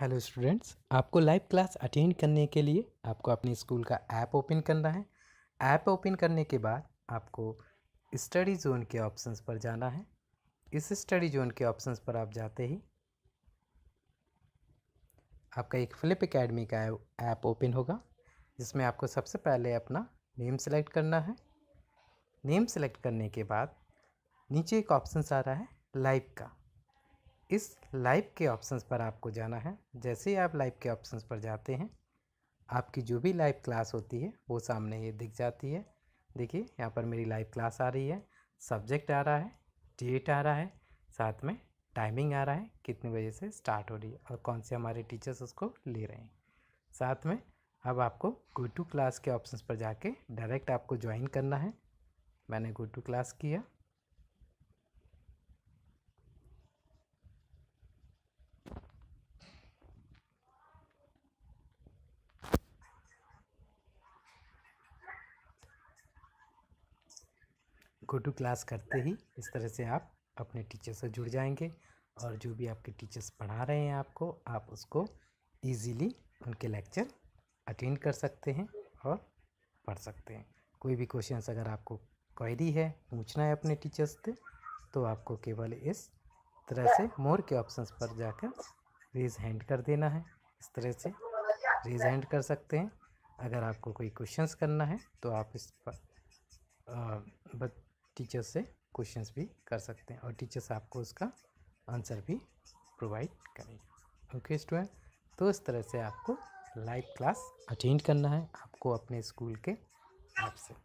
hello students आपको live class attend करने के लिए आपको अपने स्कूल का ऐप ओपन करना है ऐप ओपन करने के बाद आपको स्टडी जोन के ऑप्शंस पर जाना है इस स्टडी जोन के ऑप्शंस पर आप जाते ही आपका एक फ्लिप एकेडमी का ऐप ओपन होगा जिसमें आपको सबसे पहले अपना नेम सेलेक्ट करना है नेम सेलेक्ट करने के बाद नीचे एक ऑप्शन आ रहा है लाइव का इस लाइव के ऑप्शंस पर आपको जाना है जैसे ही आप लाइव के ऑप्शंस पर जाते हैं आपकी जो भी लाइव क्लास होती है वो सामने ये दिख जाती है देखिए यहाँ पर मेरी लाइव क्लास आ रही है सब्जेक्ट आ रहा है डेट आ रहा है साथ में टाइमिंग आ रहा है कितने बजे से स्टार्ट हो रही है और कौन से हमारे टीचर्स उसको ले रहे हैं साथ में अब आपको गो टू क्लास के ऑप्शंस पर जाके डायरेक्ट आपको ज्वाइन करना है मैंने गो टू क्लास किया गो टू क्लास करते ही इस तरह से आप अपने टीचर से जुड़ जाएंगे और जो भी आपके टीचर्स पढ़ा रहे हैं आपको आप उसको ईजीली उनके लेक्चर अटेंड कर सकते हैं और पढ़ सकते हैं कोई भी क्वेश्चन अगर आपको क्वेरी है पूछना है अपने टीचर्स से तो आपको केवल इस तरह से मोर के ऑप्शंस पर जाकर रेज हैंड कर देना है इस तरह से रेज हैंड कर सकते हैं अगर आपको कोई क्वेश्चंस करना है तो आप इस पर आ, टीचर से क्वेश्चंस भी कर सकते हैं और टीचर्स आपको उसका आंसर भी प्रोवाइड करेंगे ओके स्टूडेंट तो इस तरह से आपको लाइव क्लास अटेंड करना है आपको अपने स्कूल के ऐप से